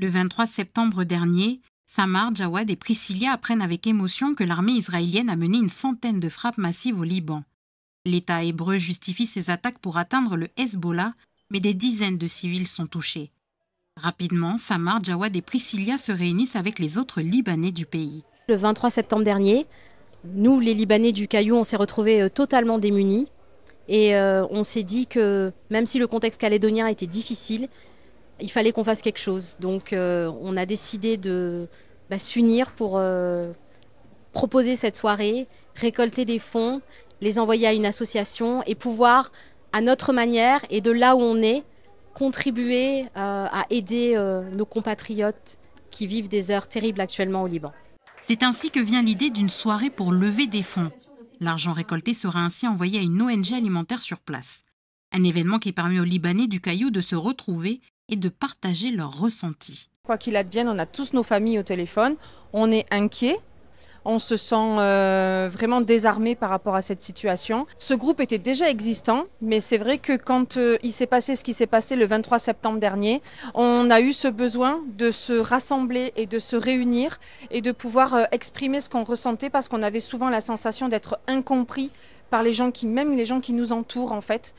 Le 23 septembre dernier, Samar, Jawad et Priscilla apprennent avec émotion que l'armée israélienne a mené une centaine de frappes massives au Liban. L'État hébreu justifie ses attaques pour atteindre le Hezbollah, mais des dizaines de civils sont touchés. Rapidement, Samar, Jawad et Priscilla se réunissent avec les autres Libanais du pays. Le 23 septembre dernier, nous, les Libanais du Caillou, on s'est retrouvés euh, totalement démunis. Et euh, on s'est dit que même si le contexte calédonien était difficile, il fallait qu'on fasse quelque chose. Donc euh, on a décidé de bah, s'unir pour euh, proposer cette soirée, récolter des fonds, les envoyer à une association et pouvoir, à notre manière et de là où on est, contribuer euh, à aider nos compatriotes qui vivent des heures terribles actuellement au Liban. C'est ainsi que vient l'idée d'une soirée pour lever des fonds. L'argent récolté sera ainsi envoyé à une ONG alimentaire sur place. Un événement qui permet aux Libanais du Caillou de se retrouver et de partager leurs ressentis. Quoi qu'il advienne, on a tous nos familles au téléphone, on est inquiet, on se sent euh, vraiment désarmé par rapport à cette situation. Ce groupe était déjà existant, mais c'est vrai que quand euh, il s'est passé ce qui s'est passé le 23 septembre dernier, on a eu ce besoin de se rassembler et de se réunir et de pouvoir euh, exprimer ce qu'on ressentait parce qu'on avait souvent la sensation d'être incompris par les gens qui, même les gens qui nous entourent en fait,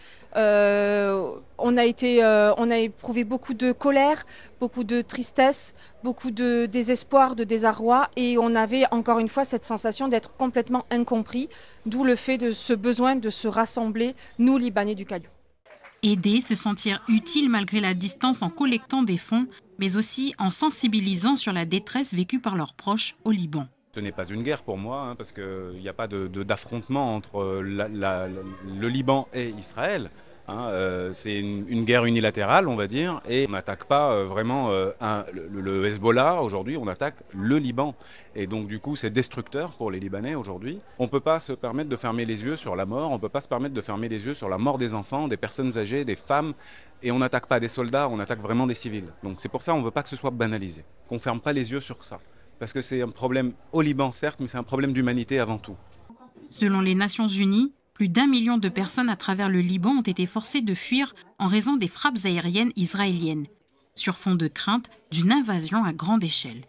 on a été, euh, on a éprouvé beaucoup de colère, beaucoup de tristesse, beaucoup de désespoir, de désarroi, et on avait encore une fois cette sensation d'être complètement incompris, d'où le fait de ce besoin de se rassembler, nous Libanais du Caillou. Aider, se sentir utile malgré la distance en collectant des fonds, mais aussi en sensibilisant sur la détresse vécue par leurs proches au Liban. Ce n'est pas une guerre pour moi, hein, parce qu'il n'y a pas d'affrontement entre euh, le Liban et Israël. Hein, euh, c'est une, guerre unilatérale, on va dire, et on n'attaque pas euh, vraiment euh, le, le, Hezbollah aujourd'hui, on attaque le Liban. Et donc du coup, c'est destructeur pour les Libanais aujourd'hui. On ne peut pas se permettre de fermer les yeux sur la mort, on ne peut pas se permettre de fermer les yeux sur la mort des enfants, des personnes âgées, des femmes, et on n'attaque pas des soldats, on attaque vraiment des civils. Donc c'est pour ça qu'on ne veut pas que ce soit banalisé, qu'on ne ferme pas les yeux sur ça. Parce que c'est un problème au Liban, certes, mais c'est un problème d'humanité avant tout. Selon les Nations Unies, plus d'un million de personnes à travers le Liban ont été forcées de fuir en raison des frappes aériennes israéliennes, sur fond de crainte d'une invasion à grande échelle.